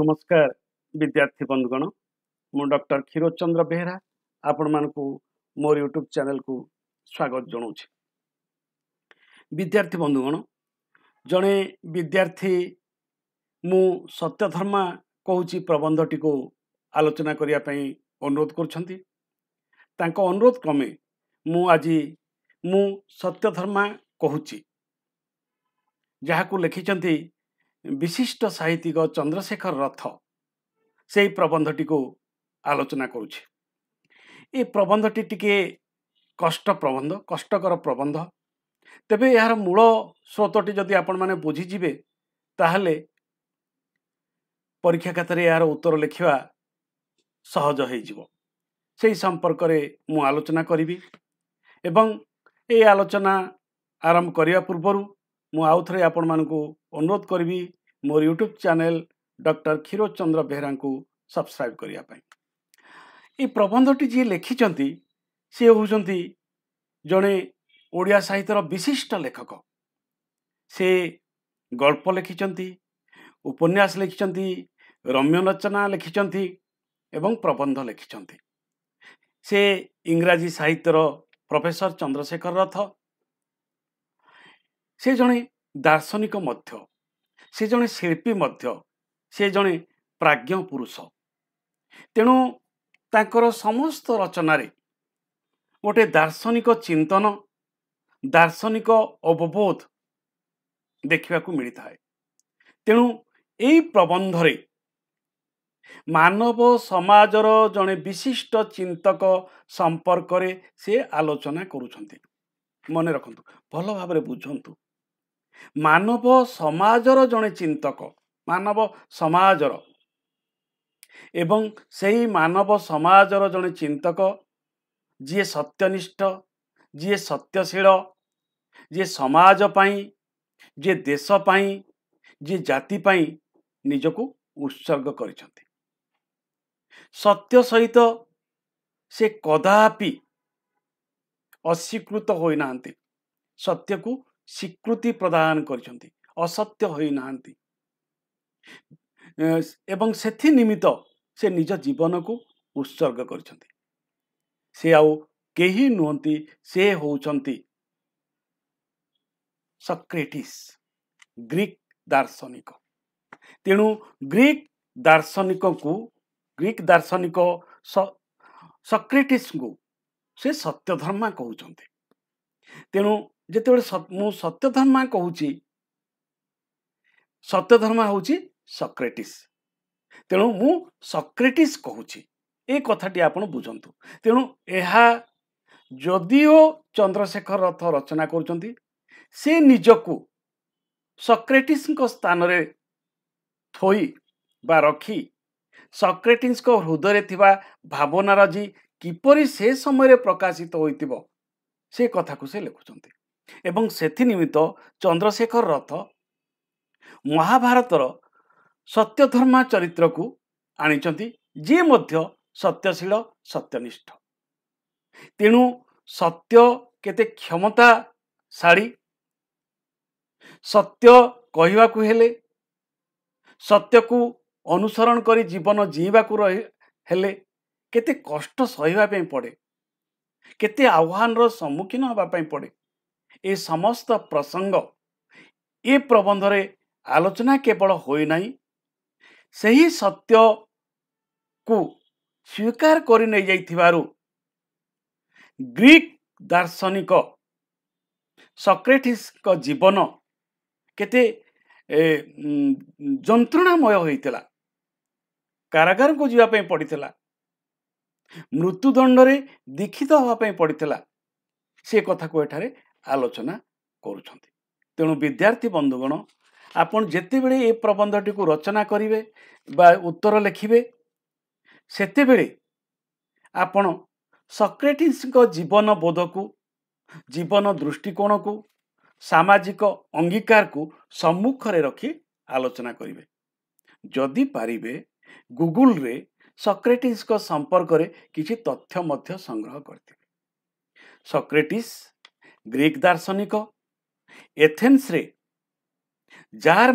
ନମସ୍କାର ବିଦ୍ୟାର୍ଥୀ ବନ୍ଧୁଗଣ ମୁଁ ଡକ୍ଟର କ୍ଷୀରୋଦ ଚନ୍ଦ୍ର ବେହେରା ଆପଣମାନଙ୍କୁ ମୋର ୟୁଟ୍ୟୁବ୍ ଚ୍ୟାନେଲକୁ ସ୍ୱାଗତ ଜଣାଉଛି ବିଦ୍ୟାର୍ଥୀ ବନ୍ଧୁଗଣ ଜଣେ ବିଦ୍ୟାର୍ଥୀ ମୁଁ ସତ୍ୟଧର୍ମା କହୁଛି ପ୍ରବନ୍ଧଟିକୁ ଆଲୋଚନା କରିବା ପାଇଁ ଅନୁରୋଧ କରୁଛନ୍ତି ତାଙ୍କ ଅନୁରୋଧ କ୍ରମେ ମୁଁ ଆଜି ମୁଁ ସତ୍ୟଧର୍ମା କହୁଛି ଯାହାକୁ ଲେଖିଛନ୍ତି ବିଶିଷ୍ଟ ସାହିତ୍ୟିକ ଚନ୍ଦ୍ରଶେଖର ରଥ ସେହି ପ୍ରବନ୍ଧଟିକୁ ଆଲୋଚନା କରୁଛି ଏ ପ୍ରବନ୍ଧଟି ଟିକିଏ କଷ୍ଟ ପ୍ରବନ୍ଧ କଷ୍ଟକର ପ୍ରବନ୍ଧ ତେବେ ଏହାର ମୂଳ ସ୍ରୋତଟି ଯଦି ଆପଣମାନେ ବୁଝିଯିବେ ତାହେଲେ ପରୀକ୍ଷା ଖାତାରେ ଏହାର ଉତ୍ତର ଲେଖିବା ସହଜ ହୋଇଯିବ ସେହି ସମ୍ପର୍କରେ ମୁଁ ଆଲୋଚନା କରିବି ଏବଂ ଏ ଆଲୋଚନା ଆରମ୍ଭ କରିବା ପୂର୍ବରୁ ମୁଁ ଆଉଥରେ ଆପଣମାନଙ୍କୁ ଅନୁରୋଧ କରିବି ମୋର ୟୁଟ୍ୟୁବ୍ ଚ୍ୟାନେଲ୍ ଡକ୍ଟର କ୍ଷୀର ଚନ୍ଦ୍ର ବେହେରାଙ୍କୁ ସବସ୍କ୍ରାଇବ୍ କରିବା ପାଇଁ ଏ ପ୍ରବନ୍ଧଟି ଯିଏ ଲେଖିଛନ୍ତି ସିଏ ହେଉଛନ୍ତି ଜଣେ ଓଡ଼ିଆ ସାହିତ୍ୟର ବିଶିଷ୍ଟ ଲେଖକ ସେ ଗଳ୍ପ ଲେଖିଛନ୍ତି ଉପନ୍ୟାସ ଲେଖିଛନ୍ତି ରମ୍ୟ ରଚନା ଲେଖିଛନ୍ତି ଏବଂ ପ୍ରବନ୍ଧ ଲେଖିଛନ୍ତି ସେ ଇଂରାଜୀ ସାହିତ୍ୟର ପ୍ରଫେସର ଚନ୍ଦ୍ରଶେଖର ରଥ ସେ ଜଣେ ଦାର୍ଶନିକ ମଧ୍ୟ ସେ ଜଣେ ଶିଳ୍ପୀ ମଧ୍ୟ ସେ ଜଣେ ପ୍ରାଜ୍ଞ ପୁରୁଷ ତେଣୁ ତାଙ୍କର ସମସ୍ତ ରଚନାରେ ଗୋଟେ ଦାର୍ଶନିକ ଚିନ୍ତନ ଦାର୍ଶନିକ ଅବବୋଧ ଦେଖିବାକୁ ମିଳିଥାଏ ତେଣୁ ଏଇ ପ୍ରବନ୍ଧରେ ମାନବ ସମାଜର ଜଣେ ବିଶିଷ୍ଟ ଚିନ୍ତକ ସମ୍ପର୍କରେ ସେ ଆଲୋଚନା କରୁଛନ୍ତି ମନେ ରଖନ୍ତୁ ଭଲ ଭାବରେ ବୁଝନ୍ତୁ ମାନବ ସମାଜର ଜଣେ ଚିନ୍ତକ ମାନବ ସମାଜର ଏବଂ ସେହି ମାନବ ସମାଜର ଜଣେ ଚିନ୍ତକ ଯିଏ ସତ୍ୟନିଷ୍ଠ ଯିଏ ସତ୍ୟଶୀଳ ଯିଏ ସମାଜ ପାଇଁ ଯିଏ ଦେଶ ପାଇଁ ଯିଏ ଜାତି ପାଇଁ ନିଜକୁ ଉତ୍ସର୍ଗ କରିଛନ୍ତି ସତ୍ୟ ସହିତ ସେ କଦାପି ଅସ୍ୱୀକୃତ ହୋଇନାହାନ୍ତି ସତ୍ୟକୁ ସ୍ୱୀକୃତି ପ୍ରଦାନ କରିଛନ୍ତି ଅସତ୍ୟ ହୋଇନାହାନ୍ତି ଏବଂ ସେଥି ନିମିତ୍ତ ସେ ନିଜ ଜୀବନକୁ ଉତ୍ସର୍ଗ କରିଛନ୍ତି ସେ ଆଉ କେହି ନୁହନ୍ତି ସେ ହେଉଛନ୍ତି ସକ୍ରେଟିସ୍ ଗ୍ରୀକ୍ ଦାର୍ଶନିକ ତେଣୁ ଗ୍ରୀକ୍ ଦାର୍ଶନିକଙ୍କୁ ଗ୍ରୀକ୍ ଦାର୍ଶନିକ ସକ୍ରେଟିସ୍ଙ୍କୁ ସେ ସତ୍ୟଧର୍ମା କହୁଛନ୍ତି ତେଣୁ ଯେତେବେଳେ ମୁଁ ସତ୍ୟଧର୍ମା କହୁଛି ସତ୍ୟଧର୍ମା ହେଉଛି ସକ୍ରେଟିସ୍ ତେଣୁ ମୁଁ ସକ୍ରେଟିସ୍ କହୁଛି ଏ କଥାଟି ଆପଣ ବୁଝନ୍ତୁ ତେଣୁ ଏହା ଯଦିଓ ଚନ୍ଦ୍ରଶେଖର ରଥ ରଚନା କରୁଛନ୍ତି ସେ ନିଜକୁ ସକ୍ରେଟିସ୍ଙ୍କ ସ୍ଥାନରେ ଥୋଇ ବା ରଖି ସକ୍ରେଟିସ୍ଙ୍କ ହୃଦୟରେ ଥିବା ଭାବନାରାଜି କିପରି ସେ ସମୟରେ ପ୍ରକାଶିତ ହୋଇଥିବ ସେ କଥାକୁ ସେ ଲେଖୁଛନ୍ତି ଏବଂ ସେଥି ନିମିତ୍ତ ଚନ୍ଦ୍ରଶେଖର ରଥ ମହାଭାରତର ସତ୍ୟଧର୍ମା ଚରିତ୍ରକୁ ଆଣିଛନ୍ତି ଯିଏ ମଧ୍ୟ ସତ୍ୟଶୀଳ ସତ୍ୟନିଷ୍ଠ ତେଣୁ ସତ୍ୟ କେତେ କ୍ଷମତାଶାଳୀ ସତ୍ୟ କହିବାକୁ ହେଲେ ସତ୍ୟକୁ ଅନୁସରଣ କରି ଜୀବନ ଜିଇଁବାକୁ ରହି ହେଲେ କେତେ କଷ୍ଟ ସହିବା ପାଇଁ ପଡ଼େ କେତେ ଆହ୍ୱାନର ସମ୍ମୁଖୀନ ହେବା ପାଇଁ ପଡ଼େ ଏ ସମସ୍ତ ପ୍ରସଙ୍ଗ ଏ ପ୍ରବନ୍ଧରେ ଆଲୋଚନା କେବଳ ହୋଇନାହିଁ ସେହି ସତ୍ୟକୁ ସ୍ୱୀକାର କରି ନେଇଯାଇଥିବାରୁ ଗ୍ରୀକ୍ ଦାର୍ଶନିକ ସକ୍ରେଟିସ୍ଙ୍କ ଜୀବନ କେତେ ଯନ୍ତ୍ରଣାମୟ ହୋଇଥିଲା କାରାଗାରକୁ ଯିବା ପାଇଁ ପଡ଼ିଥିଲା ମୃତ୍ୟୁଦଣ୍ଡରେ ଦୀକ୍ଷିତ ହେବା ପାଇଁ ପଡ଼ିଥିଲା ସେ କଥାକୁ ଏଠାରେ ଆଲୋଚନା କରୁଛନ୍ତି ତେଣୁ ବିଦ୍ୟାର୍ଥୀ ବନ୍ଧୁଗଣ ଆପଣ ଯେତେବେଳେ ଏ ପ୍ରବନ୍ଧଟିକୁ ରଚନା କରିବେ ବା ଉତ୍ତର ଲେଖିବେ ସେତେବେଳେ ଆପଣ ସକ୍ରେଟିସ୍ଙ୍କ ଜୀବନ ବୋଧକୁ ଜୀବନ ଦୃଷ୍ଟିକୋଣକୁ ସାମାଜିକ ଅଙ୍ଗୀକାରକୁ ସମ୍ମୁଖରେ ରଖି ଆଲୋଚନା କରିବେ ଯଦି ପାରିବେ ଗୁଗୁଲରେ ସକ୍ରେଟିସ୍ଙ୍କ ସମ୍ପର୍କରେ କିଛି ତଥ୍ୟ ମଧ୍ୟ ସଂଗ୍ରହ କରିଥିବେ ସକ୍ରେଟିସ୍ ଗ୍ରୀକ୍ ଦାର୍ଶନିକ ଏଥେନ୍ସରେ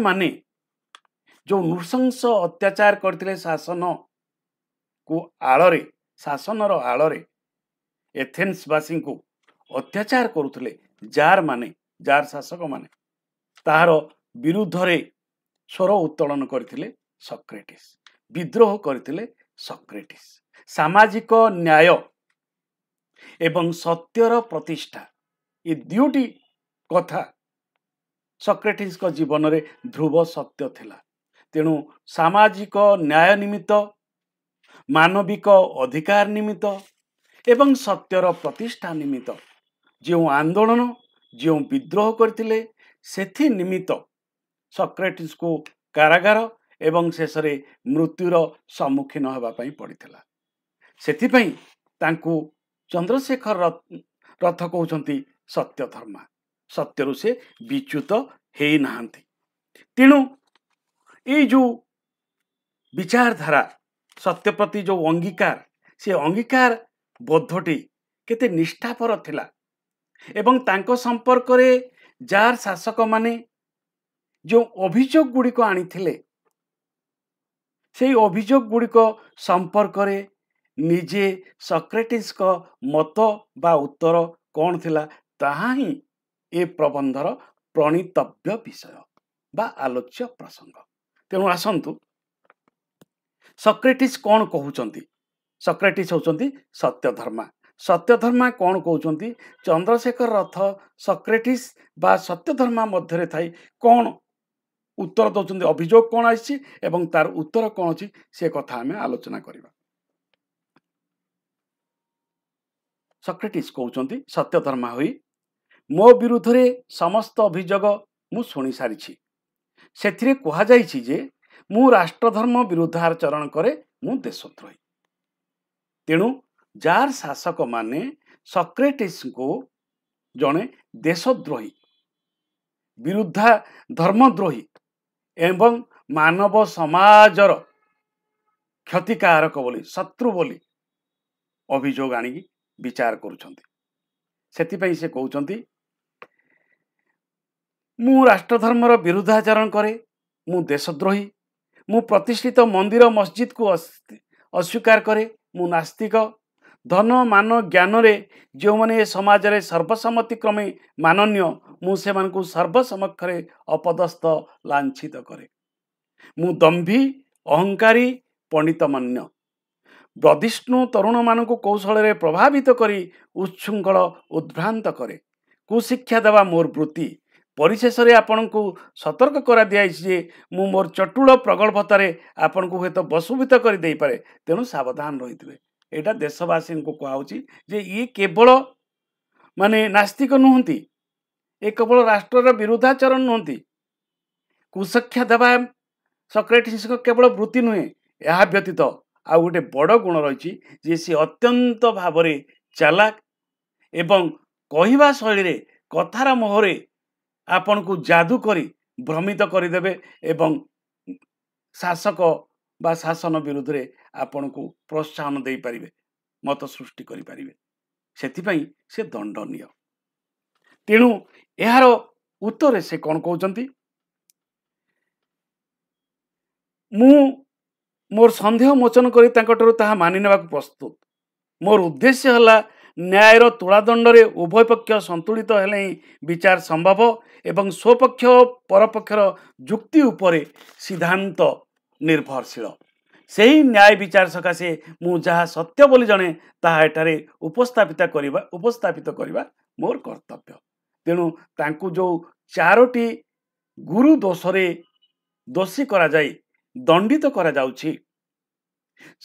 ମାନେ ଯେଉଁ ନୃଶଂସ ଅତ୍ୟାଚାର କରିଥିଲେ ଶାସନକୁ ଆଳରେ ଶାସନର ଆଳରେ ଏଥେନ୍ସବାସୀଙ୍କୁ ଅତ୍ୟାଚାର କରୁଥିଲେ ମାନେ ଯାହାର ଶାସକମାନେ ତାହାର ବିରୁଦ୍ଧରେ ସ୍ୱର ଉତ୍ତୋଳନ କରିଥିଲେ ସକ୍ରେଟିସ୍ ବିଦ୍ରୋହ କରିଥିଲେ ସକ୍ରେଟିସ୍ ସାମାଜିକ ନ୍ୟାୟ ଏବଂ ସତ୍ୟର ପ୍ରତିଷ୍ଠା ଏ ଦୁଇଟି କଥା ସକ୍ରେଟିସ୍ଙ୍କ ଜୀବନରେ ଧ୍ରୁବ ସତ୍ୟ ଥିଲା ତେଣୁ ସାମାଜିକ ନ୍ୟାୟ ନିମିତ୍ତ ମାନବିକ ଅଧିକାର ନିମିତ୍ତ ଏବଂ ସତ୍ୟର ପ୍ରତିଷ୍ଠା ନିମିତ୍ତ ଯେଉଁ ଆନ୍ଦୋଳନ ଯେଉଁ ବିଦ୍ରୋହ କରିଥିଲେ ସେଥି ନିମିତ୍ତ ସକ୍ରେଟିସ୍କୁ କାରାଗାର ଏବଂ ଶେଷରେ ମୃତ୍ୟୁର ସମ୍ମୁଖୀନ ହେବା ପାଇଁ ପଡ଼ିଥିଲା ସେଥିପାଇଁ ତାଙ୍କୁ ଚନ୍ଦ୍ରଶେଖର ରଥ କହୁଛନ୍ତି ସତ୍ୟ ସତ୍ୟଧର୍ମା ସତ୍ୟରୁ ସେ ବିଚ୍ୟୁତ ହେଇନାହାନ୍ତି ତେଣୁ ଏଇ ଯେଉଁ ବିଚାରଧାରା ସତ୍ୟ ପ୍ରତି ଯେଉଁ ଅଙ୍ଗୀକାର ସେ ଅଙ୍ଗୀକାର ବୋଧଟି କେତେ ନିଷ୍ଠାପର ଥିଲା ଏବଂ ତାଙ୍କ ସମ୍ପର୍କରେ ଯାର ଶାସକମାନେ ଯେଉଁ ଅଭିଯୋଗ ଗୁଡ଼ିକ ଆଣିଥିଲେ ସେଇ ଅଭିଯୋଗ ଗୁଡ଼ିକ ସମ୍ପର୍କରେ ନିଜେ ସକ୍ରେଟିସ୍ଙ୍କ ମତ ବା ଉତ୍ତର କ'ଣ ଥିଲା ତାହା ହିଁ ଏ ପ୍ରବନ୍ଧର ପ୍ରଣୀତବ୍ୟ ବିଷୟ ବା ଆଲୋଚ୍ୟ ପ୍ରସଙ୍ଗ ତେଣୁ ଆସନ୍ତୁ ସକ୍ରେଟିସ୍ କ'ଣ କହୁଛନ୍ତି ସକ୍ରେଟିସ୍ ହେଉଛନ୍ତି ସତ୍ୟଧର୍ମା ସତ୍ୟଧର୍ମା କ'ଣ କହୁଛନ୍ତି ଚନ୍ଦ୍ରଶେଖର ରଥ ସକ୍ରେଟିସ୍ ବା ସତ୍ୟଧର୍ମା ମଧ୍ୟରେ ଥାଇ କ'ଣ ଉତ୍ତର ଦେଉଛନ୍ତି ଅଭିଯୋଗ କ'ଣ ଆସିଛି ଏବଂ ତାର ଉତ୍ତର କ'ଣ ଅଛି ସେ କଥା ଆମେ ଆଲୋଚନା କରିବା ସକ୍ରେଟିସ୍ କହୁଛନ୍ତି ସତ୍ୟଧର୍ମା ହୋଇ ମୋ ବିରୁଦ୍ଧରେ ସମସ୍ତ ଅଭିଯୋଗ ମୁଁ ଶୁଣି ସାରିଛି ସେଥିରେ କୁହାଯାଇଛି ଯେ ମୁଁ ରାଷ୍ଟ୍ରଧର୍ମ ବିରୁଦ୍ଧ ଆଚରଣ କରେ ମୁଁ ଦେଶଦ୍ରୋହୀ ତେଣୁ ଯାର ଶାସକମାନେ ସକ୍ରେଟିସ୍ଙ୍କୁ ଜଣେ ଦେଶଦ୍ରୋହୀ ବିରୁଦ୍ଧା ଧର୍ମଦ୍ରୋହୀ ଏବଂ ମାନବ ସମାଜର କ୍ଷତିକାରକ ବୋଲି ଶତ୍ରୁ ବୋଲି ଅଭିଯୋଗ ଆଣିକି ବିଚାର କରୁଛନ୍ତି ସେଥିପାଇଁ ସେ କହୁଛନ୍ତି ମୁଁ ରାଷ୍ଟ୍ରଧର୍ମର ବିରୁଦ୍ଧାଚରଣ କରେ ମୁଁ ଦେଶଦ୍ରୋହୀ ମୁଁ ପ୍ରତିଷ୍ଠିତ ମନ୍ଦିର ମସ୍ଜିଦ୍କୁ ଅସ୍ୱୀକାର କରେ ମୁଁ ନାସ୍ତିକ ଧନ ମାନ ଜ୍ଞାନରେ ଯେଉଁମାନେ ଏ ସମାଜରେ ସର୍ବସମ୍ମତିକ୍ରମେ ମାନନୀୟ ମୁଁ ସେମାନଙ୍କୁ ସର୍ବସମକ୍ଷରେ ଅପଦସ୍ଥ ଲାଞ୍ଛିତ କରେ ମୁଁ ଦମ୍ଭୀ ଅହଙ୍କାରୀ ପଣ୍ଡିତମାନ୍ୟ ବ୍ରଦିଷ୍ଣୁ ତରୁଣମାନଙ୍କୁ କୌଶଳରେ ପ୍ରଭାବିତ କରି ଉଚ୍ଛୃଙ୍ଖଳ ଉଦ୍ଭ୍ରାନ୍ତ କରେ କୁଶିକ୍ଷା ଦେବା ମୋର ବୃତ୍ତି ପରିଶେଷରେ ଆପଣଙ୍କୁ ସତର୍କ କରାଦିଆଯାଇଛି ଯେ ମୁଁ ମୋର ଚଟୁଳ ପ୍ରଗଳ୍ଭତାରେ ଆପଣଙ୍କୁ ହୁଏତ ବସୁଭୂତ କରିଦେଇପାରେ ତେଣୁ ସାବଧାନ ରହିଥିବେ ଏଇଟା ଦେଶବାସୀଙ୍କୁ କୁହାହେଉଛି ଯେ ଇଏ କେବଳ ମାନେ ନାସ୍ତିକ ନୁହଁନ୍ତି ଏ କେବଳ ରାଷ୍ଟ୍ରର ବିରୁଦ୍ଧାଚରଣ ନୁହନ୍ତି କୁଶିକ୍ଷା ଦେବା ସକ୍ରେଟିସ୍ଙ୍କ କେବଳ ବୃତ୍ତି ନୁହେଁ ଏହା ବ୍ୟତୀତ ଆଉ ଗୋଟେ ବଡ଼ ଗୁଣ ରହିଛି ଯେ ସେ ଅତ୍ୟନ୍ତ ଭାବରେ ଚାଲାକ୍ ଏବଂ କହିବା ଶୈଳୀରେ କଥାର ମୋହରେ ଆପଣଙ୍କୁ ଯାଦୁ କରି ଭ୍ରମିତ କରିଦେବେ ଏବଂ ଶାସକ ବା ଶାସନ ବିରୁଦ୍ଧରେ ଆପଣଙ୍କୁ ପ୍ରୋତ୍ସାହନ ଦେଇପାରିବେ ମତ ସୃଷ୍ଟି କରିପାରିବେ ସେଥିପାଇଁ ସେ ଦଣ୍ଡନୀୟ ତେଣୁ ଏହାର ଉତ୍ତରରେ ସେ କ'ଣ କହୁଛନ୍ତି ମୁଁ ମୋର ସନ୍ଦେହ ମୋଚନ କରି ତାଙ୍କଠାରୁ ତାହା ମାନି ନେବାକୁ ପ୍ରସ୍ତୁତ ମୋର ଉଦ୍ଦେଶ୍ୟ ହେଲା ନ୍ୟାୟର ତୁଳାଦଣ୍ଡରେ ଉଭୟ ପକ୍ଷ ସନ୍ତୁଳିତ ହେଲେ ହିଁ ବିଚାର ସମ୍ଭବ ଏବଂ ସ୍ୱପକ୍ଷ ଓ ପରପକ୍ଷର ଯୁକ୍ତି ଉପରେ ସିଦ୍ଧାନ୍ତ ନିର୍ଭରଶୀଳ ସେହି ନ୍ୟାୟ ବିଚାର ସକାଶେ ମୁଁ ଯାହା ସତ୍ୟ ବୋଲି ଜଣେ ତାହା ଏଠାରେ ଉପସ୍ଥାପିତ କରିବା ଉପସ୍ଥାପିତ କରିବା ମୋର କର୍ତ୍ତବ୍ୟ ତେଣୁ ତାଙ୍କୁ ଯେଉଁ ଚାରୋଟି ଗୁରୁ ଦୋଷରେ ଦୋଷୀ କରାଯାଇ ଦଣ୍ଡିତ କରାଯାଉଛି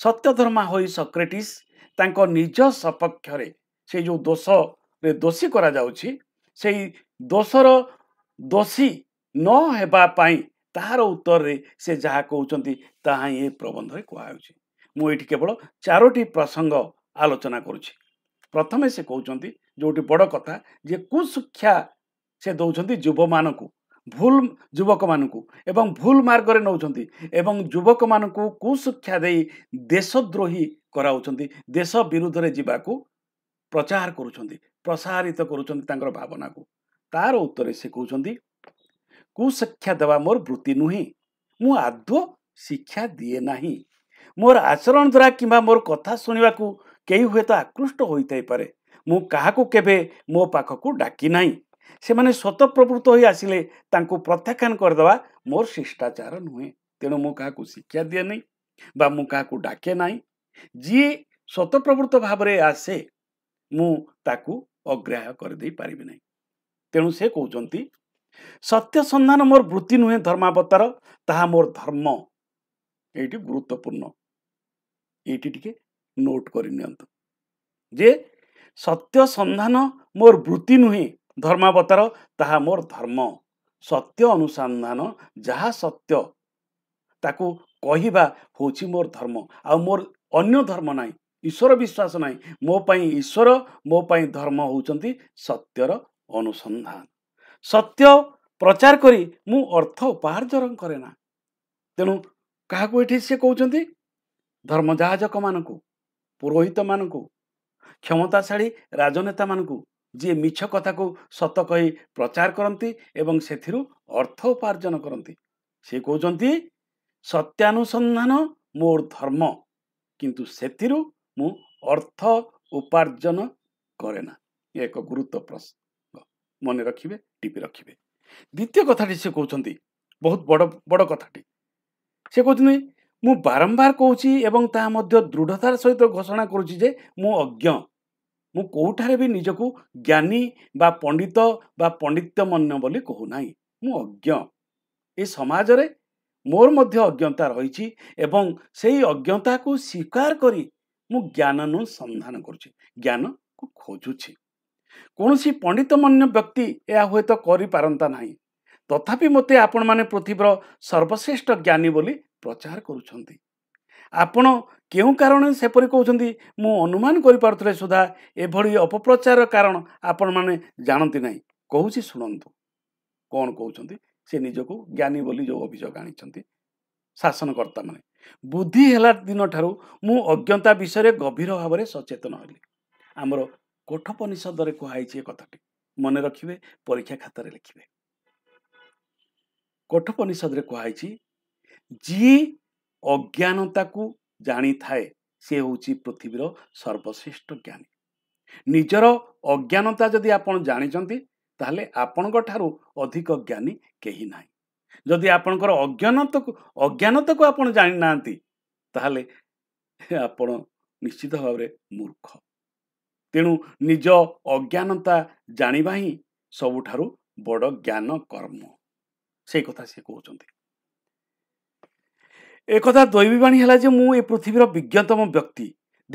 ସତ୍ୟଧର୍ମା ହୋଇ ସକ୍ରେଟିସ୍ ତାଙ୍କ ନିଜ ସପକ୍ଷରେ ସେଇ ଯେଉଁ ଦୋଷରେ ଦୋଷୀ କରାଯାଉଛି ସେଇ ଦୋଷର ଦୋଷୀ ନ ହେବା ପାଇଁ ତାହାର ଉତ୍ତରରେ ସେ ଯାହା କହୁଛନ୍ତି ତାହା ହିଁ ଏ ପ୍ରବନ୍ଧରେ କୁହାଯାଉଛି ମୁଁ ଏଇଠି କେବଳ ଚାରୋଟି ପ୍ରସଙ୍ଗ ଆଲୋଚନା କରୁଛି ପ୍ରଥମେ ସେ କହୁଛନ୍ତି ଯେଉଁଠି ବଡ଼ କଥା ଯେ କୁଶିକ୍ଷା ସେ ଦେଉଛନ୍ତି ଯୁବମାନଙ୍କୁ ଭୁଲ ଯୁବକମାନଙ୍କୁ ଏବଂ ଭୁଲ ମାର୍ଗରେ ନେଉଛନ୍ତି ଏବଂ ଯୁବକମାନଙ୍କୁ କୁଶିକ୍ଷା ଦେଇ ଦେଶଦ୍ରୋହୀ କରାଉଛନ୍ତି ଦେଶ ବିରୁଦ୍ଧରେ ଯିବାକୁ ପ୍ରଚାର କରୁଛନ୍ତି ପ୍ରସାରିତ କରୁଛନ୍ତି ତାଙ୍କର ଭାବନାକୁ ତାର ଉତ୍ତରରେ ସେ କହୁଛନ୍ତି କୁଶିକ୍ଷା ଦେବା ମୋର ବୃତ୍ତି ନୁହେଁ ମୁଁ ଆଦୌ ଶିକ୍ଷା ଦିଏ ନାହିଁ ମୋର ଆଚରଣ ଦ୍ୱାରା କିମ୍ବା ମୋର କଥା ଶୁଣିବାକୁ କେହି ହୁଏତ ଆକୃଷ୍ଟ ହୋଇଥାଇପାରେ ମୁଁ କାହାକୁ କେବେ ମୋ ପାଖକୁ ଡାକି ନାହିଁ ସେମାନେ ସ୍ୱତଃପ୍ରବୃତ୍ତ ହୋଇ ଆସିଲେ ତାଙ୍କୁ ପ୍ରତ୍ୟାଖ୍ୟାନ କରିଦେବା ମୋର ଶିଷ୍ଟାଚାର ନୁହେଁ ତେଣୁ ମୁଁ କାହାକୁ ଶିକ୍ଷା ଦିଏ ନାହିଁ ବା ମୁଁ କାହାକୁ ଡାକେ ନାହିଁ ଯିଏ ସ୍ୱତଃପ୍ରବୃତ୍ତ ଭାବରେ ଆସେ ମୁଁ ତାକୁ ଅଗ୍ରାହ୍ୟ କରିଦେଇ ପାରିବି ନାହିଁ ତେଣୁ ସେ କହୁଛନ୍ତି ସତ୍ୟସନ୍ଧାନ ମୋର ବୃତ୍ତି ନୁହେଁ ଧର୍ମାବତାର ତାହା ମୋର ଧର୍ମ ଏଇଠି ଗୁରୁତ୍ୱପୂର୍ଣ୍ଣ ଏଇଠି ଟିକେ ନୋଟ୍ କରି ନିଅନ୍ତୁ ଯେ ସତ୍ୟସନ୍ଧାନ ମୋର ବୃତ୍ତି ନୁହେଁ ଧର୍ମାବତାର ତାହା ମୋର ଧର୍ମ ସତ୍ୟ ଅନୁସନ୍ଧାନ ଯାହା ସତ୍ୟ ତାକୁ କହିବା ହେଉଛି ମୋର ଧର୍ମ ଆଉ ମୋର ଅନ୍ୟ ଧର୍ମ ନାହିଁ ଈଶ୍ୱର ବିଶ୍ୱାସ ନାହିଁ ମୋ ପାଇଁ ଈଶ୍ୱର ମୋ ପାଇଁ ଧର୍ମ ହେଉଛନ୍ତି ସତ୍ୟର ଅନୁସନ୍ଧାନ ସତ୍ୟ ପ୍ରଚାର କରି ମୁଁ ଅର୍ଥ ଉପାର୍ଜନ କରେ ନା ତେଣୁ କାହାକୁ ଏଠି ସେ କହୁଛନ୍ତି ଧର୍ମଯାଜକମାନଙ୍କୁ ପୁରୋହିତମାନଙ୍କୁ କ୍ଷମତାଶାଳୀ ରାଜନେତାମାନଙ୍କୁ ଯିଏ ମିଛ କଥାକୁ ସତ କହି ପ୍ରଚାର କରନ୍ତି ଏବଂ ସେଥିରୁ ଅର୍ଥ ଉପାର୍ଜନ କରନ୍ତି ସେ କହୁଛନ୍ତି ସତ୍ୟାନୁସନ୍ଧାନ ମୋର ଧର୍ମ କିନ୍ତୁ ସେଥିରୁ ମୁଁ ଅର୍ଥ ଉପାର୍ଜନ କରେ ନା ଏକ ଗୁରୁତ୍ୱ ପ୍ରଶ୍ନ ମନେ ରଖିବେ ଟିପି ରଖିବେ ଦ୍ୱିତୀୟ କଥାଟି ସେ କହୁଛନ୍ତି ବହୁତ ବଡ଼ ବଡ଼ କଥାଟି ସେ କହୁଛନ୍ତି ମୁଁ ବାରମ୍ବାର କହୁଛି ଏବଂ ତାହା ମଧ୍ୟ ଦୃଢ଼ତାର ସହିତ ଘୋଷଣା କରୁଛି ଯେ ମୁଁ ଅଜ୍ଞ ମୁଁ କେଉଁଠାରେ ବି ନିଜକୁ ଜ୍ଞାନୀ ବା ପଣ୍ଡିତ ବା ପଣ୍ଡିତମନ୍ୟ ବୋଲି କହୁନାହିଁ ମୁଁ ଅଜ୍ଞ ଏ ସମାଜରେ ମୋର ମଧ୍ୟ ଅଜ୍ଞତା ରହିଛି ଏବଂ ସେଇ ଅଜ୍ଞତାକୁ ସ୍ୱୀକାର କରି ମୁଁ ଜ୍ଞାନ ନୁହଁ ସନ୍ଧାନ କରୁଛି ଜ୍ଞାନକୁ ଖୋଜୁଛି କୌଣସି ପଣ୍ଡିତମନ୍ୟ ବ୍ୟକ୍ତି ଏହା ହୁଏତ କରିପାରନ୍ତା ନାହିଁ ତଥାପି ମୋତେ ଆପଣମାନେ ପୃଥିବୀର ସର୍ବଶ୍ରେଷ୍ଠ ଜ୍ଞାନୀ ବୋଲି ପ୍ରଚାର କରୁଛନ୍ତି ଆପଣ କେଉଁ କାରଣ ସେପରି କହୁଛନ୍ତି ମୁଁ ଅନୁମାନ କରିପାରୁଥିଲେ ସୁଦ୍ଧା ଏଭଳି ଅପପ୍ରଚାରର କାରଣ ଆପଣମାନେ ଜାଣନ୍ତି ନାହିଁ କହୁଛି ଶୁଣନ୍ତୁ କ'ଣ କହୁଛନ୍ତି ସେ ନିଜକୁ ଜ୍ଞାନୀ ବୋଲି ଯେଉଁ ଅଭିଯୋଗ ଆଣିଛନ୍ତି ଶାସନକର୍ତ୍ତାମାନେ ବୁଦ୍ଧି ହେଲା ଦିନଠାରୁ ମୁଁ ଅଜ୍ଞତା ବିଷୟରେ ଗଭୀର ଭାବରେ ସଚେତନ ହେଲି ଆମର କଠୋପନିଷଦରେ କୁହାଯାଇଛି ଏ କଥାଟି ମନେ ରଖିବେ ପରୀକ୍ଷା ଖାତାରେ ଲେଖିବେ କଠୋପନିଷଦରେ କୁହାଯାଇଛି ଯିଏ ଅଜ୍ଞାନତାକୁ ଜାଣିଥାଏ ସିଏ ହେଉଛି ପୃଥିବୀର ସର୍ବଶ୍ରେଷ୍ଠ ଜ୍ଞାନୀ ନିଜର ଅଜ୍ଞାନତା ଯଦି ଆପଣ ଜାଣିଛନ୍ତି ତାହେଲେ ଆପଣଙ୍କ ଠାରୁ ଅଧିକ ଜ୍ଞାନୀ କେହି ନାହିଁ ଯଦି ଆପଣଙ୍କର ଅଜ୍ଞାନତକୁ ଅଜ୍ଞାନତାକୁ ଆପଣ ଜାଣିନାହାନ୍ତି ତାହେଲେ ଆପଣ ନିଶ୍ଚିତ ଭାବରେ ମୂର୍ଖ ତେଣୁ ନିଜ ଅଜ୍ଞାନତା ଜାଣିବା ହିଁ ସବୁଠାରୁ ବଡ଼ ଜ୍ଞାନ କର୍ମ ସେଇ କଥା ସେ କହୁଛନ୍ତି ଏକଥା ଦୈବୀବାଣୀ ହେଲା ଯେ ମୁଁ ଏ ପୃଥିବୀର ବିଜ୍ଞତମ ବ୍ୟକ୍ତି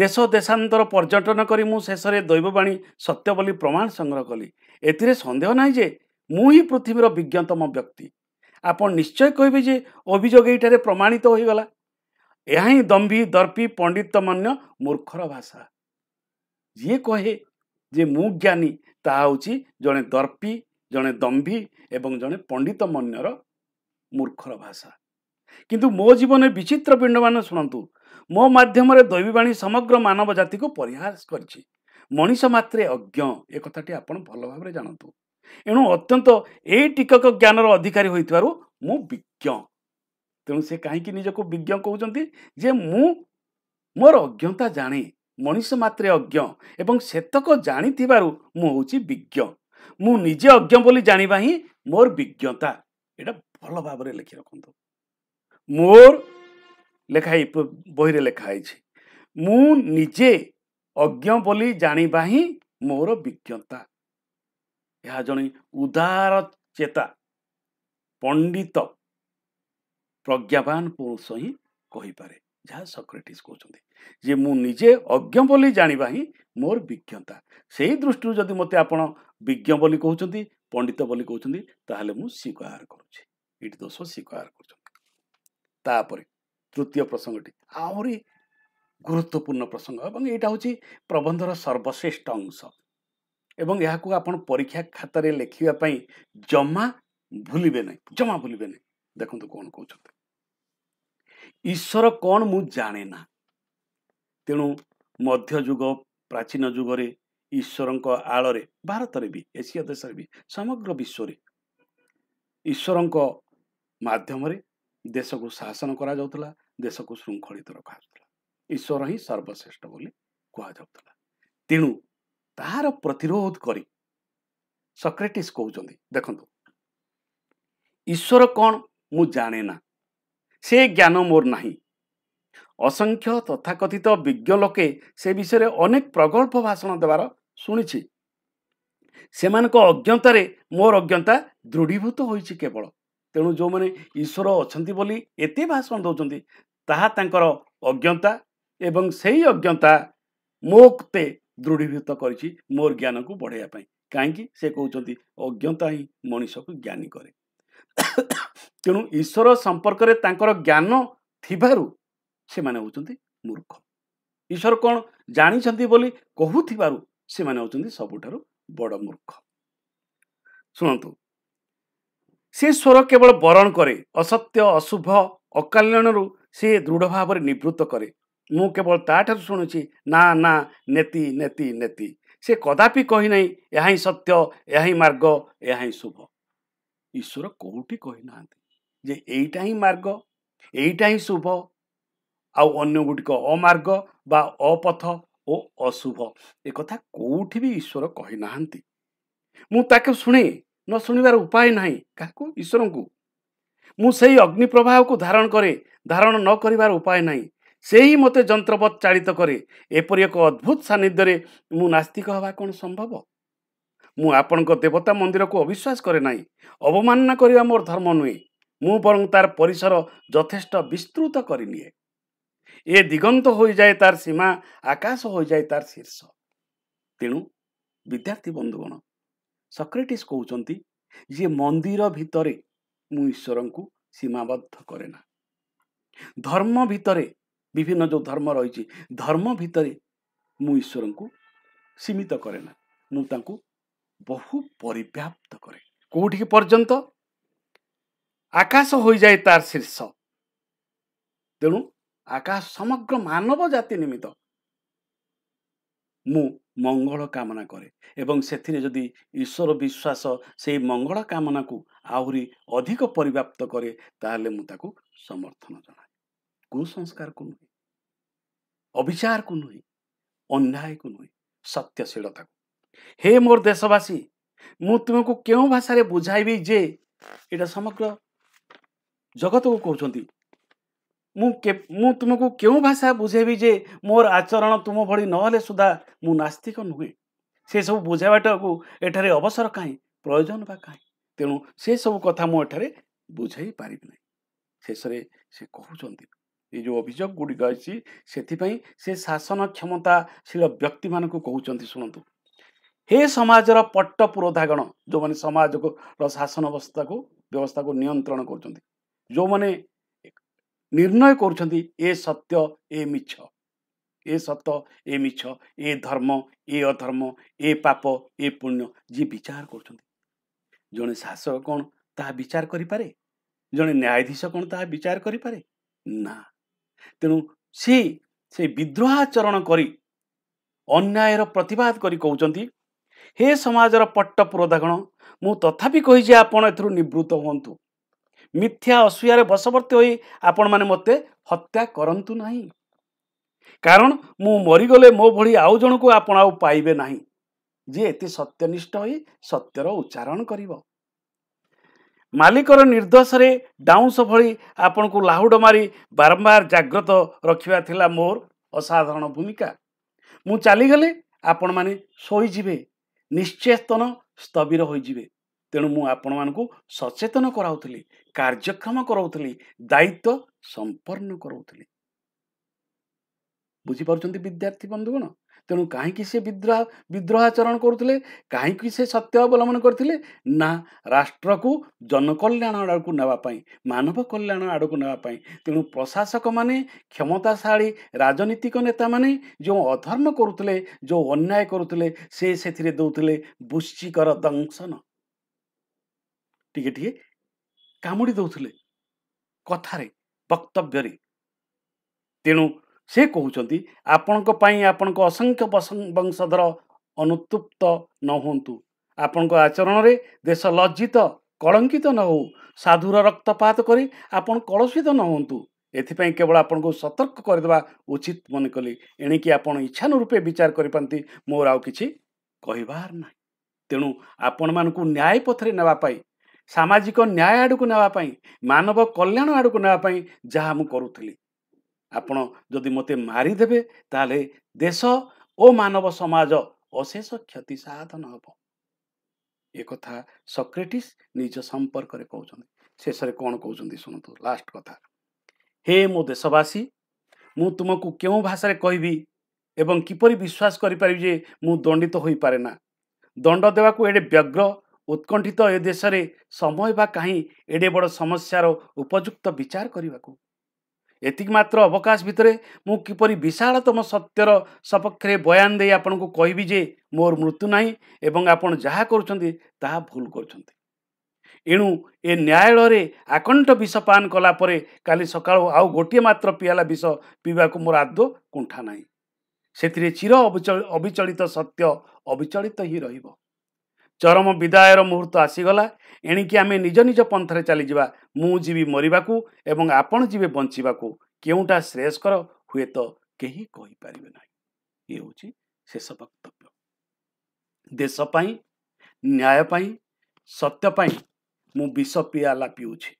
ଦେଶ ଦେଶାନ୍ତର ପର୍ଯ୍ୟଟନ କରି ମୁଁ ଶେଷରେ ଦୈବବାଣୀ ସତ୍ୟ ବୋଲି ପ୍ରମାଣ ସଂଗ୍ରହ କଲି ଏଥିରେ ସନ୍ଦେହ ନାହିଁ ଯେ ମୁଁ ହିଁ ପୃଥିବୀର ବିଜ୍ଞତମ ବ୍ୟକ୍ତି ଆପଣ ନିଶ୍ଚୟ କହିବେ ଯେ ଅଭିଯୋଗ ଏଇଠାରେ ପ୍ରମାଣିତ ହୋଇଗଲା ଏହା ହିଁ ଦମ୍ଭୀ ଦର୍ପୀ ପଣ୍ଡିତମାନ୍ୟ ମୂର୍ଖର ଭାଷା ଯିଏ କହେ ଯେ ମୁଁ ଜ୍ଞାନୀ ତାହା ହେଉଛି ଜଣେ ଦର୍ପୀ ଜଣେ ଦମ୍ଭୀ ଏବଂ ଜଣେ ପଣ୍ଡିତମାନ୍ୟର ମୂର୍ଖର ଭାଷା କିନ୍ତୁ ମୋ ଜୀବନରେ ବିଚିତ୍ର ପିଣ୍ଡମାନେ ଶୁଣନ୍ତୁ ମୋ ମାଧ୍ୟମରେ ଦୈବୀବାଣୀ ସମଗ୍ର ମାନବ ଜାତିକୁ ପରିହାସ କରିଛି ମଣିଷ ମାତ୍ରେ ଅଜ୍ଞ ଏ କଥାଟି ଆପଣ ଭଲ ଭାବରେ ଜାଣନ୍ତୁ ଏଣୁ ଅତ୍ୟନ୍ତ ଏ ଟିକକ ଜ୍ଞାନର ଅଧିକାରୀ ହୋଇଥିବାରୁ ମୁଁ ବିଜ୍ଞ ତେଣୁ ସେ କାହିଁକି ନିଜକୁ ବିଜ୍ଞ କହୁଛନ୍ତି ଯେ ମୁଁ ମୋର ଅଜ୍ଞତା ଜାଣେ ମଣିଷ ମାତ୍ରେ ଅଜ୍ଞ ଏବଂ ସେତକ ଜାଣିଥିବାରୁ ମୁଁ ହେଉଛି ବିଜ୍ଞ ମୁଁ ନିଜେ ଅଜ୍ଞ ବୋଲି ଜାଣିବା ହିଁ ମୋର ବିଜ୍ଞତା ଏଇଟା ଭଲ ଭାବରେ ଲେଖି ରଖନ୍ତୁ ମୋର ଲେଖା ବହିରେ ଲେଖା ହେଇଛି ମୁଁ ନିଜେ ଅଜ୍ଞ ବୋଲି ଜାଣିବା ହିଁ ମୋର ବିଜ୍ଞତା ଏହା ଜଣେ ଉଦାର ଚେତା ପଣ୍ଡିତ ପ୍ରଜ୍ଞାବାନ ପୁରୁଷ ହିଁ କହିପାରେ ଯାହା ସକ୍ରେଟିସ୍ କହୁଛନ୍ତି ଯେ ମୁଁ ନିଜେ ଅଜ୍ଞ ବୋଲି ଜାଣିବା ହିଁ ମୋର ବିଜ୍ଞତା ସେହି ଦୃଷ୍ଟିରୁ ଯଦି ମୋତେ ଆପଣ ବିଜ୍ଞ ବୋଲି କହୁଛନ୍ତି ପଣ୍ଡିତ ବୋଲି କହୁଛନ୍ତି ତାହେଲେ ମୁଁ ସ୍ୱୀକାର କରୁଛି ଏଇଠି ଦୋଷ ସ୍ୱୀକାର କରୁଛନ୍ତି ତାପରେ ତୃତୀୟ ପ୍ରସଙ୍ଗଟି ଆହୁରି ଗୁରୁତ୍ୱପୂର୍ଣ୍ଣ ପ୍ରସଙ୍ଗ ଏବଂ ଏଇଟା ହେଉଛି ପ୍ରବନ୍ଧର ସର୍ବଶ୍ରେଷ୍ଠ ଅଂଶ ଏବଂ ଏହାକୁ ଆପଣ ପରୀକ୍ଷା ଖାତାରେ ଲେଖିବା ପାଇଁ ଜମା ଭୁଲିବେ ନାହିଁ ଜମା ଭୁଲିବେ ନାହିଁ ଦେଖନ୍ତୁ କ'ଣ କହୁଛନ୍ତି ଈଶ୍ୱର କ'ଣ ମୁଁ ଜାଣେ ନା ତେଣୁ ମଧ୍ୟଯୁଗ ପ୍ରାଚୀନ ଯୁଗରେ ଈଶ୍ୱରଙ୍କ ଆଳରେ ଭାରତରେ ବି ଏସିଆ ଦେଶରେ ବି ସମଗ୍ର ବିଶ୍ୱରେ ଈଶ୍ୱରଙ୍କ ମାଧ୍ୟମରେ ଦେଶକୁ ଶାସନ କରାଯାଉଥିଲା ଦେଶକୁ ଶୃଙ୍ଖଳିତ ରଖାଯାଉଥିଲା ଈଶ୍ୱର ହିଁ ସର୍ବଶ୍ରେଷ୍ଠ ବୋଲି କୁହାଯାଉଥିଲା ତେଣୁ ତାହାର ପ୍ରତିରୋଧ କରି ସକ୍ରେଟିସ୍ କହୁଛନ୍ତି ଦେଖନ୍ତୁ ଈଶ୍ୱର କ'ଣ ମୁଁ ଜାଣେ ନା ସେ ଜ୍ଞାନ ମୋର ନାହିଁ ଅସଂଖ୍ୟ ତଥାକଥିତ ବିଜ୍ଞ ଲୋକେ ସେ ବିଷୟରେ ଅନେକ ପ୍ରଗଳ୍ଭ ଭାଷଣ ଦେବାର ଶୁଣିଛି ସେମାନଙ୍କ ଅଜ୍ଞତାରେ ମୋର ଅଜ୍ଞତା ଦୃଢ଼ୀଭୂତ ହୋଇଛି କେବଳ ତେଣୁ ଯେଉଁମାନେ ଈଶ୍ୱର ଅଛନ୍ତି ବୋଲି ଏତେ ଭାଷଣ ଦେଉଛନ୍ତି ତାହା ତାଙ୍କର ଅଜ୍ଞତା ଏବଂ ସେଇ ଅଜ୍ଞତା ମୋ ଦୃଢ଼ୀଭୂତ କରିଛି ମୋର ଜ୍ଞାନକୁ ବଢ଼େଇବା ପାଇଁ କାହିଁକି ସେ କହୁଛନ୍ତି ଅଜ୍ଞତା ହିଁ ମଣିଷକୁ ଜ୍ଞାନୀ କରେ ତେଣୁ ଈଶ୍ୱର ସମ୍ପର୍କରେ ତାଙ୍କର ଜ୍ଞାନ ଥିବାରୁ ସେମାନେ ହେଉଛନ୍ତି ମୂର୍ଖ ଈଶ୍ୱର କ'ଣ ଜାଣିଛନ୍ତି ବୋଲି କହୁଥିବାରୁ ସେମାନେ ହେଉଛନ୍ତି ସବୁଠାରୁ ବଡ଼ ମୂର୍ଖ ଶୁଣନ୍ତୁ ସେ ସ୍ୱର କେବଳ ବରଣ କରେ ଅସତ୍ୟ ଅଶୁଭ ଅକାଳୀଣରୁ ସେ ଦୃଢ଼ ଭାବରେ ନିବୃତ୍ତ କରେ ମୁଁ କେବଳ ତା'ଠାରୁ ଶୁଣୁଛି ନା ନା ନେତି ନେତି ନେତି ସେ କଦାପି କହିନାହିଁ ଏହା ହିଁ ସତ୍ୟ ଏହା ହିଁ ମାର୍ଗ ଏହା ହିଁ ଶୁଭ ଈଶ୍ୱର କେଉଁଠି କହି ନାହାନ୍ତି ଯେ ଏଇଟା ହିଁ ମାର୍ଗ ଏଇଟା ହିଁ ଶୁଭ ଆଉ ଅନ୍ୟଗୁଡ଼ିକ ଅମାର୍ଗ ବା ଅପଥ ଓ ଅଶୁଭ ଏ କଥା କେଉଁଠି ବି ଈଶ୍ୱର କହି ନାହାନ୍ତି ମୁଁ ତାକୁ ଶୁଣେ ନ ଶୁଣିବାର ଉପାୟ ନାହିଁ କାହାକୁ ଈଶ୍ୱରଙ୍କୁ ମୁଁ ସେଇ ଅଗ୍ନି ପ୍ରବାହକୁ ଧାରଣ କରେ ଧାରଣ ନ କରିବାର ଉପାୟ ନାହିଁ ସେହି ମୋତେ ଯନ୍ତ୍ରବତ୍ ଚାଳିତ କରେ ଏପରି ଏକ ଅଦ୍ଭୁତ ସାନ୍ନିଧ୍ୟରେ ମୁଁ ନାସ୍ତିକ ହେବା କ'ଣ ସମ୍ଭବ ମୁଁ ଆପଣଙ୍କ ଦେବତା ମନ୍ଦିରକୁ ଅବିଶ୍ୱାସ କରେ ନାହିଁ ଅବମାନନା କରିବା ମୋର ଧର୍ମ ନୁହେଁ ମୁଁ ବରଂ ତାର ପରିସର ଯଥେଷ୍ଟ ବିସ୍ତୃତ କରିନିଏ ଏ ଦିଗନ୍ତ ହୋଇଯାଏ ତାର ସୀମା ଆକାଶ ହୋଇଯାଏ ତାର ଶୀର୍ଷ ତେଣୁ ବିଦ୍ୟାର୍ଥୀ ବନ୍ଧୁଗଣ ସକ୍ରେଟିସ୍ କହୁଛନ୍ତି ଯେ ମନ୍ଦିର ଭିତରେ ମୁଁ ଈଶ୍ୱରଙ୍କୁ ସୀମାବଦ୍ଧ କରେ ନା ଧର୍ମ ଭିତରେ ବିଭିନ୍ନ ଯେଉଁ ଧର୍ମ ରହିଛି ଧର୍ମ ଭିତରେ ମୁଁ ଈଶ୍ୱରଙ୍କୁ ସୀମିତ କରେ ନା ମୁଁ ତାଙ୍କୁ ବହୁ ପରିବ୍ୟାପ୍ତ କରେ କେଉଁଠିକି ପର୍ଯ୍ୟନ୍ତ ଆକାଶ ହୋଇଯାଏ ତାର ଶୀର୍ଷ ତେଣୁ ଆକାଶ ସମଗ୍ର ମାନବ ଜାତି ନିମିତ୍ତ ମୁଁ ମଙ୍ଗଳ କାମନା କରେ ଏବଂ ସେଥିରେ ଯଦି ଈଶ୍ୱର ବିଶ୍ୱାସ ସେଇ ମଙ୍ଗଳ କାମନାକୁ ଆହୁରି ଅଧିକ ପରିବ୍ୟାପ୍ତ କରେ ତାହେଲେ ମୁଁ ତାକୁ ସମର୍ଥନ ଜଣାଏ କୁସଂସ୍କାରକୁ ନୁହେଁ ଅଭିଚାରକୁ ନୁହେଁ ଅନ୍ୟାୟକୁ ନୁହେଁ ସତ୍ୟଶୀଳତାକୁ ହେ ମୋର ଦେଶବାସୀ ମୁଁ ତୁମକୁ କେଉଁ ଭାଷାରେ ବୁଝାଇବି ଯେ ଏଇଟା ସମଗ୍ର ଜଗତକୁ କହୁଛନ୍ତି ମୁଁ ମୁଁ ତୁମକୁ କେଉଁ ଭାଷା ବୁଝାଇବି ଯେ ମୋର ଆଚରଣ ତୁମ ଭଳି ନହେଲେ ସୁଦ୍ଧା ମୁଁ ନାସ୍ତିକ ନୁହେଁ ସେସବୁ ବୁଝାଇବାଟାକୁ ଏଠାରେ ଅବସର କାହିଁ ପ୍ରୟୋଜନ ବା କାହିଁ ତେଣୁ ସେସବୁ କଥା ମୁଁ ଏଠାରେ ବୁଝାଇ ପାରିବି ନାହିଁ ଶେଷରେ ସେ କହୁଛନ୍ତି ଏ ଯେଉଁ ଅଭିଯୋଗ ଗୁଡ଼ିକ ଅଛି ସେଥିପାଇଁ ସେ ଶାସନ କ୍ଷମତାଶୀଳ ବ୍ୟକ୍ତିମାନଙ୍କୁ କହୁଛନ୍ତି ଶୁଣନ୍ତୁ ହେ ସମାଜର ପଟ୍ଟ ପୁରୋଧାଗଣ ଯେଉଁମାନେ ସମାଜର ଶାସନ ଅବସ୍ଥାକୁ ବ୍ୟବସ୍ଥାକୁ ନିୟନ୍ତ୍ରଣ କରୁଛନ୍ତି ଯେଉଁମାନେ ନିର୍ଣ୍ଣୟ କରୁଛନ୍ତି ଏ ସତ୍ୟ ଏ ମିଛ ଏ ସତ ଏ ମିଛ ଏ ଧର୍ମ ଏ ଅଧର୍ମ ଏ ପାପ ଏ ପୁଣ୍ୟ ଯିଏ ବିଚାର କରୁଛନ୍ତି ଜଣେ ଶାସକ କ'ଣ ତାହା ବିଚାର କରିପାରେ ଜଣେ ନ୍ୟାୟାଧୀଶ କ'ଣ ତାହା ବିଚାର କରିପାରେ ନା ତେଣୁ ସେ ସେ ବିଦ୍ରୋହାଚରଣ କରି ଅନ୍ୟାୟର ପ୍ରତିବାଦ କରି କହୁଛନ୍ତି ହେ ସମାଜର ପଟ୍ଟ ପୁରୋଧାଗଣ ମୁଁ ତଥାପି କହିଛି ଆପଣ ଏଥିରୁ ନିବୃତ୍ତ ହୁଅନ୍ତୁ ମିଥ୍ୟା ଅସୂୟାରେ ବଶବର୍ତ୍ତୀ ହୋଇ ଆପଣମାନେ ମୋତେ ହତ୍ୟା କରନ୍ତୁ ନାହିଁ କାରଣ ମୁଁ ମରିଗଲେ ମୋ ଭଳି ଆଉ ଜଣକୁ ଆପଣ ଆଉ ପାଇବେ ନାହିଁ ଯିଏ ଏତେ ସତ୍ୟନିଷ୍ଠ ହୋଇ ସତ୍ୟର ଉଚ୍ଚାରଣ କରିବ ମାଲିକର ନିର୍ଦ୍ଦୋଷରେ ଡାଉଁଶ ଭଳି ଆପଣଙ୍କୁ ଲାହୁଡ଼ ମାରି ବାରମ୍ବାର ଜାଗ୍ରତ ରଖିବା ଥିଲା ମୋର ଅସାଧାରଣ ଭୂମିକା ମୁଁ ଚାଲିଗଲେ ଆପଣମାନେ ଶୋଇଯିବେ ନିଶ୍ଚେତନ ସ୍ଥବିର ହୋଇଯିବେ ତେଣୁ ମୁଁ ଆପଣମାନଙ୍କୁ ସଚେତନ କରାଉଥିଲି କାର୍ଯ୍ୟକ୍ଷମ କରାଉଥିଲି ଦାୟିତ୍ୱ ସମ୍ପନ୍ନ କରାଉଥିଲି ବୁଝିପାରୁଛନ୍ତି ବିଦ୍ୟାର୍ଥୀ ବନ୍ଧୁଗଣ ତେଣୁ କାହିଁକି ସେ ବିଦ୍ରୋହ ବିଦ୍ରୋହ ଆଚରଣ କରୁଥିଲେ କାହିଁକି ସେ ସତ୍ୟ ଅବଲମ୍ବନ କରିଥିଲେ ନା ରାଷ୍ଟ୍ରକୁ ଜନକଲ୍ୟାଣ ଆଡ଼କୁ ନେବା ପାଇଁ ମାନବ କଲ୍ୟାଣ ଆଡ଼କୁ ନେବା ପାଇଁ ତେଣୁ ପ୍ରଶାସକମାନେ କ୍ଷମତାଶାଳୀ ରାଜନୈତିକ ନେତାମାନେ ଯେଉଁ ଅଧର୍ମ କରୁଥିଲେ ଯେଉଁ ଅନ୍ୟାୟ କରୁଥିଲେ ସେ ସେଥିରେ ଦେଉଥିଲେ ବୁଶିକର ଦଂଶନ ଟିକେ ଟିକେ କାମୁଡ଼ି ଦେଉଥିଲେ କଥାରେ ବକ୍ତବ୍ୟରେ ତେଣୁ ସେ କହୁଛନ୍ତି ଆପଣଙ୍କ ପାଇଁ ଆପଣଙ୍କ ଅସଂଖ୍ୟ ବଂଶଧର ଅନୁତୁପ୍ତ ନ ହୁଅନ୍ତୁ ଆପଣଙ୍କ ଆଚରଣରେ ଦେଶ ଲଜ୍ଜିତ କଳଙ୍କିତ ନ ହେଉ ସାଧୁର ରକ୍ତପାତ କରି ଆପଣ କଳସିତ ନ ହୁଅନ୍ତୁ ଏଥିପାଇଁ କେବଳ ଆପଣଙ୍କୁ ସତର୍କ କରିଦେବା ଉଚିତ ମନେ କଲି ଏଣିକି ଆପଣ ଇଚ୍ଛାନୁରୂପେ ବିଚାର କରିପାରନ୍ତି ମୋର ଆଉ କିଛି କହିବାର ନାହିଁ ତେଣୁ ଆପଣମାନଙ୍କୁ ନ୍ୟାୟ ପଥରେ ନେବା ପାଇଁ ସାମାଜିକ ନ୍ୟାୟ ଆଡ଼କୁ ନେବା ପାଇଁ ମାନବ କଲ୍ୟାଣ ଆଡ଼କୁ ନେବା ପାଇଁ ଯାହା ମୁଁ କରୁଥିଲି ଆପଣ ଯଦି ମୋତେ ମାରିଦେବେ ତାହେଲେ ଦେଶ ଓ ମାନବ ସମାଜ ଅଶେଷ କ୍ଷତି ସାଧନ ହେବ ଏକଥା ସକ୍ରେଟିସ୍ ନିଜ ସମ୍ପର୍କରେ କହୁଛନ୍ତି ଶେଷରେ କ'ଣ କହୁଛନ୍ତି ଶୁଣନ୍ତୁ ଲାଷ୍ଟ କଥା ହେ ମୋ ଦେଶବାସୀ ମୁଁ ତୁମକୁ କେଉଁ ଭାଷାରେ କହିବି ଏବଂ କିପରି ବିଶ୍ୱାସ କରିପାରିବି ଯେ ମୁଁ ଦଣ୍ଡିତ ହୋଇପାରେ ନା ଦଣ୍ଡ ଦେବାକୁ ଏଡ଼େ ବ୍ୟଗ୍ର ଉତ୍କଣ୍ଠିତ ଏ ଦେଶରେ ସମୟ ବା କାହିଁ ଏଡ଼େ ବଡ଼ ସମସ୍ୟାର ଉପଯୁକ୍ତ ବିଚାର କରିବାକୁ ଏତିକି ମାତ୍ର ଅବକାଶ ଭିତରେ ମୁଁ କିପରି ବିଶାଳତମ ସତ୍ୟର ସପକ୍ଷରେ ବୟାନ ଦେଇ ଆପଣଙ୍କୁ କହିବି ଯେ ମୋର ମୃତ୍ୟୁ ନାହିଁ ଏବଂ ଆପଣ ଯାହା କରୁଛନ୍ତି ତାହା ଭୁଲ କରୁଛନ୍ତି ଏଣୁ ଏ ନ୍ୟାୟାଳୟରେ ଆକଣ୍ଠ ବିଷ ପାନ କଲା ପରେ କାଲି ସକାଳୁ ଆଉ ଗୋଟିଏ ମାତ୍ର ପିଆଲା ବିଷ ପିଇବାକୁ ମୋର ଆଦୌ କୁଣ୍ଠା ନାହିଁ ସେଥିରେ ଚିର ଅବିଚଳିତ ସତ୍ୟ ଅବିଚଳିତ ହିଁ ରହିବ ଚରମ ବିଦାୟର ମୁହୂର୍ତ୍ତ ଆସିଗଲା ଏଣିକି ଆମେ ନିଜ ନିଜ ପନ୍ଥରେ ଚାଲିଯିବା ମୁଁ ଯିବି ମରିବାକୁ ଏବଂ ଆପଣ ଯିବେ ବଞ୍ଚିବାକୁ କେଉଁଟା ଶ୍ରେୟସ୍କର ହୁଏତ କେହି କହିପାରିବେ ନାହିଁ ଇଏ ହେଉଛି ଶେଷ ବକ୍ତବ୍ୟ ଦେଶ ପାଇଁ ନ୍ୟାୟ ପାଇଁ ସତ୍ୟ ପାଇଁ ମୁଁ ବିଷ ପିଆଲା ପିଉଛି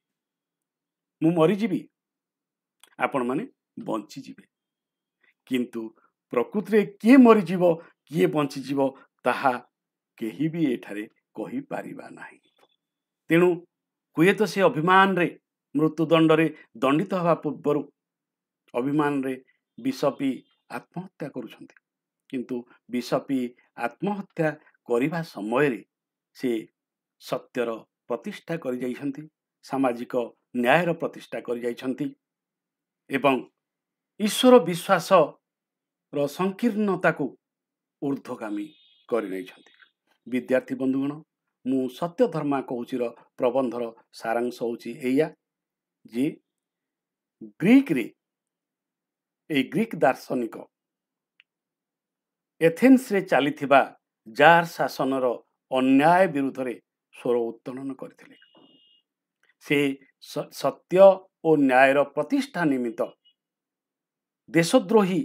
ମୁଁ ମରିଯିବି ଆପଣମାନେ ବଞ୍ଚିଯିବେ କିନ୍ତୁ ପ୍ରକୃତିରେ କିଏ ମରିଯିବ କିଏ ବଞ୍ଚିଯିବ ତାହା କେହି ବି ଏଠାରେ କହିପାରିବା ନାହିଁ ତେଣୁ ହୁଏତ ସେ ଅଭିମାନରେ ମୃତ୍ୟୁଦଣ୍ଡରେ ଦଣ୍ଡିତ ହେବା ପୂର୍ବରୁ ଅଭିମାନରେ ବିଷ ପି ଆତ୍ମହତ୍ୟା କରୁଛନ୍ତି କିନ୍ତୁ ବିଷ ପି ଆତ୍ମହତ୍ୟା କରିବା ସମୟରେ ସେ ସତ୍ୟର ପ୍ରତିଷ୍ଠା କରିଯାଇଛନ୍ତି ସାମାଜିକ ନ୍ୟାୟର ପ୍ରତିଷ୍ଠା କରିଯାଇଛନ୍ତି ଏବଂ ଈଶ୍ୱର ବିଶ୍ୱାସର ସଂକୀର୍ଣ୍ଣତାକୁ ଊର୍ଦ୍ଧ୍ୱଗାମୀ କରିନେଇଛନ୍ତି ବିଦ୍ୟାର୍ଥୀ ବନ୍ଧୁଗଣ ମୁଁ ସତ୍ୟଧର୍ମା କହୁଛିର ପ୍ରବନ୍ଧର ସାରାଂଶ ହେଉଛି ଏଇଆ ଯେ ଗ୍ରୀକ୍ରେ ଏଇ ଗ୍ରୀକ୍ ଦାର୍ଶନିକ ଏଥେନ୍ସରେ ଚାଲିଥିବା ଜାର୍ ଶାସନର ଅନ୍ୟାୟ ବିରୁଦ୍ଧରେ ସ୍ୱର ଉତ୍ତୋଳନ କରିଥିଲେ ସେ ସତ୍ୟ ଓ ନ୍ୟାୟର ପ୍ରତିଷ୍ଠା ନିମିତ୍ତ ଦେଶଦ୍ରୋହୀ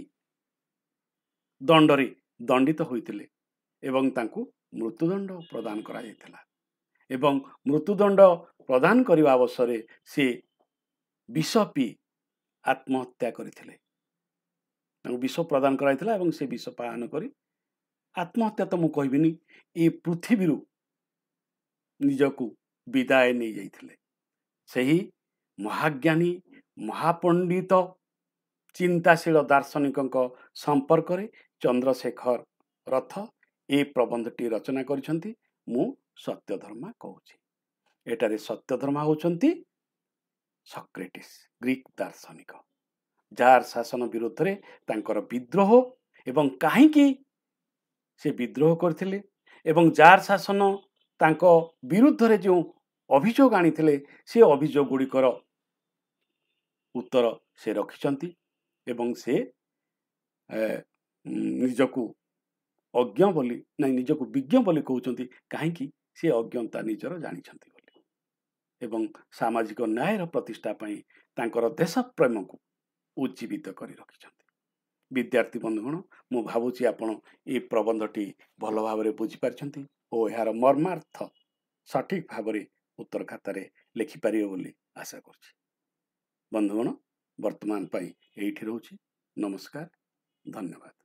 ଦଣ୍ଡରେ ଦଣ୍ଡିତ ହୋଇଥିଲେ ଏବଂ ତାଙ୍କୁ ମୃତ୍ୟୁଦଣ୍ଡ ପ୍ରଦାନ କରାଯାଇଥିଲା ଏବଂ ମୃତ୍ୟୁଦଣ୍ଡ ପ୍ରଦାନ କରିବା ଅବସରରେ ସେ ବିଷ ପିଇ ଆତ୍ମହତ୍ୟା କରିଥିଲେ ତାଙ୍କୁ ବିଷ ପ୍ରଦାନ କରାଯାଇଥିଲା ଏବଂ ସେ ବିଷ ପାଳନ କରି ଆତ୍ମହତ୍ୟା ତ ମୁଁ କହିବିନି ଏ ପୃଥିବୀରୁ ନିଜକୁ ବିଦାୟ ନେଇଯାଇଥିଲେ ସେହି ମହାଜ୍ଞାନୀ ମହାପଣ୍ଡିତ ଚିନ୍ତାଶୀଳ ଦାର୍ଶନିକଙ୍କ ସମ୍ପର୍କରେ ଚନ୍ଦ୍ରଶେଖର ରଥ ଏ ପ୍ରବନ୍ଧଟି ରଚନା କରିଛନ୍ତି ମୁଁ ସତ୍ୟଧର୍ମା କହୁଛି ଏଠାରେ ସତ୍ୟଧର୍ମା ହେଉଛନ୍ତି ସକ୍ରେଟିସ୍ ଗ୍ରୀକ୍ ଦାର୍ଶନିକ ଯାହାର ଶାସନ ବିରୁଦ୍ଧରେ ତାଙ୍କର ବିଦ୍ରୋହ ଏବଂ କାହିଁକି ସେ ବିଦ୍ରୋହ କରିଥିଲେ ଏବଂ ଯାହାର ଶାସନ ତାଙ୍କ ବିରୁଦ୍ଧରେ ଯେଉଁ ଅଭିଯୋଗ ଆଣିଥିଲେ ସେ ଅଭିଯୋଗ ଗୁଡ଼ିକର ଉତ୍ତର ସେ ରଖିଛନ୍ତି ଏବଂ ସେ ନିଜକୁ ଅଜ୍ଞ ବୋଲି ନାହିଁ ନିଜକୁ ବିଜ୍ଞ ବୋଲି କହୁଛନ୍ତି କାହିଁକି ସେ ଅଜ୍ଞତା ନିଜର ଜାଣିଛନ୍ତି ବୋଲି ଏବଂ ସାମାଜିକ ନ୍ୟାୟର ପ୍ରତିଷ୍ଠା ପାଇଁ ତାଙ୍କର ଦେଶପ୍ରେମକୁ ଉଜ୍ଜୀବିତ କରି ରଖିଛନ୍ତି ବିଦ୍ୟାର୍ଥୀ ବନ୍ଧୁଗଣ ମୁଁ ଭାବୁଛି ଆପଣ ଏ ପ୍ରବନ୍ଧଟି ଭଲ ଭାବରେ ବୁଝିପାରିଛନ୍ତି ଓ ଏହାର ମର୍ମାର୍ଥ ସଠିକ୍ ଭାବରେ ଉତ୍ତର ଖାତାରେ ଲେଖିପାରିବେ ବୋଲି ଆଶା କରୁଛି ବନ୍ଧୁଗଣ ବର୍ତ୍ତମାନ ପାଇଁ ଏଇଠି ରହୁଛି ନମସ୍କାର ଧନ୍ୟବାଦ